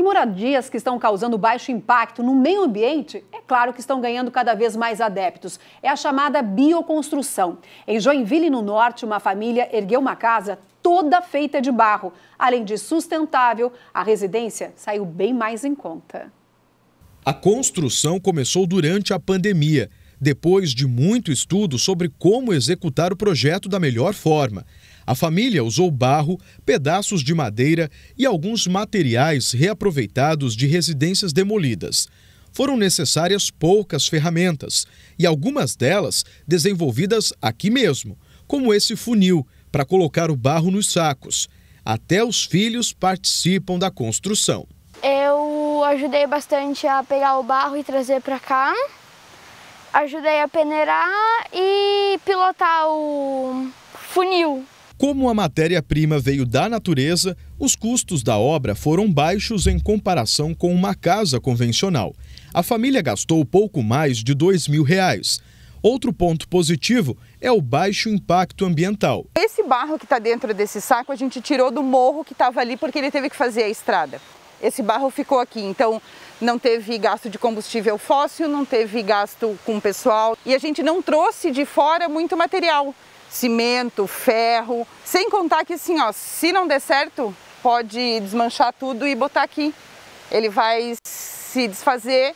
E moradias que estão causando baixo impacto no meio ambiente, é claro que estão ganhando cada vez mais adeptos. É a chamada bioconstrução. Em Joinville, no norte, uma família ergueu uma casa toda feita de barro. Além de sustentável, a residência saiu bem mais em conta. A construção começou durante a pandemia, depois de muito estudo sobre como executar o projeto da melhor forma. A família usou barro, pedaços de madeira e alguns materiais reaproveitados de residências demolidas. Foram necessárias poucas ferramentas e algumas delas desenvolvidas aqui mesmo, como esse funil para colocar o barro nos sacos. Até os filhos participam da construção. Eu ajudei bastante a pegar o barro e trazer para cá. Ajudei a peneirar e pilotar o funil como a matéria-prima veio da natureza, os custos da obra foram baixos em comparação com uma casa convencional. A família gastou pouco mais de dois mil reais. Outro ponto positivo é o baixo impacto ambiental. Esse barro que está dentro desse saco a gente tirou do morro que estava ali porque ele teve que fazer a estrada. Esse barro ficou aqui, então não teve gasto de combustível fóssil, não teve gasto com pessoal e a gente não trouxe de fora muito material cimento, ferro, sem contar que assim, ó, se não der certo, pode desmanchar tudo e botar aqui. Ele vai se desfazer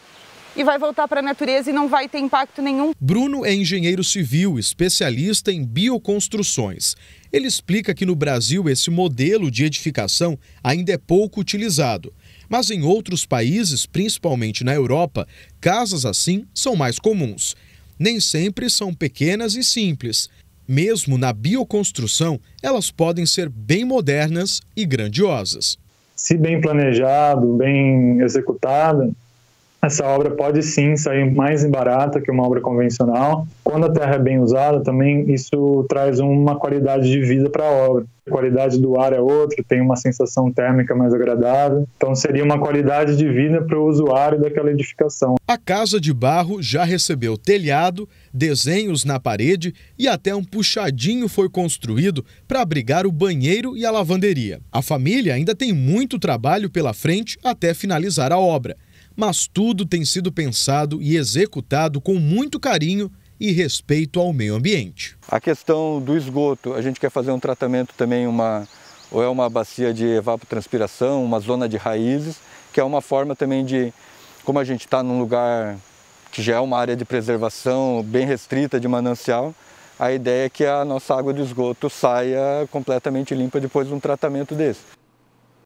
e vai voltar para a natureza e não vai ter impacto nenhum. Bruno é engenheiro civil, especialista em bioconstruções. Ele explica que no Brasil esse modelo de edificação ainda é pouco utilizado. Mas em outros países, principalmente na Europa, casas assim são mais comuns. Nem sempre são pequenas e simples. Mesmo na bioconstrução, elas podem ser bem modernas e grandiosas. Se bem planejado, bem executado essa obra pode sim sair mais barata que uma obra convencional. Quando a terra é bem usada, também isso traz uma qualidade de vida para a obra. A qualidade do ar é outra, tem uma sensação térmica mais agradável. Então seria uma qualidade de vida para o usuário daquela edificação. A casa de barro já recebeu telhado, desenhos na parede e até um puxadinho foi construído para abrigar o banheiro e a lavanderia. A família ainda tem muito trabalho pela frente até finalizar a obra mas tudo tem sido pensado e executado com muito carinho e respeito ao meio ambiente. A questão do esgoto, a gente quer fazer um tratamento também, uma, ou é uma bacia de evapotranspiração, uma zona de raízes, que é uma forma também de, como a gente está num lugar que já é uma área de preservação bem restrita de manancial, a ideia é que a nossa água de esgoto saia completamente limpa depois de um tratamento desse.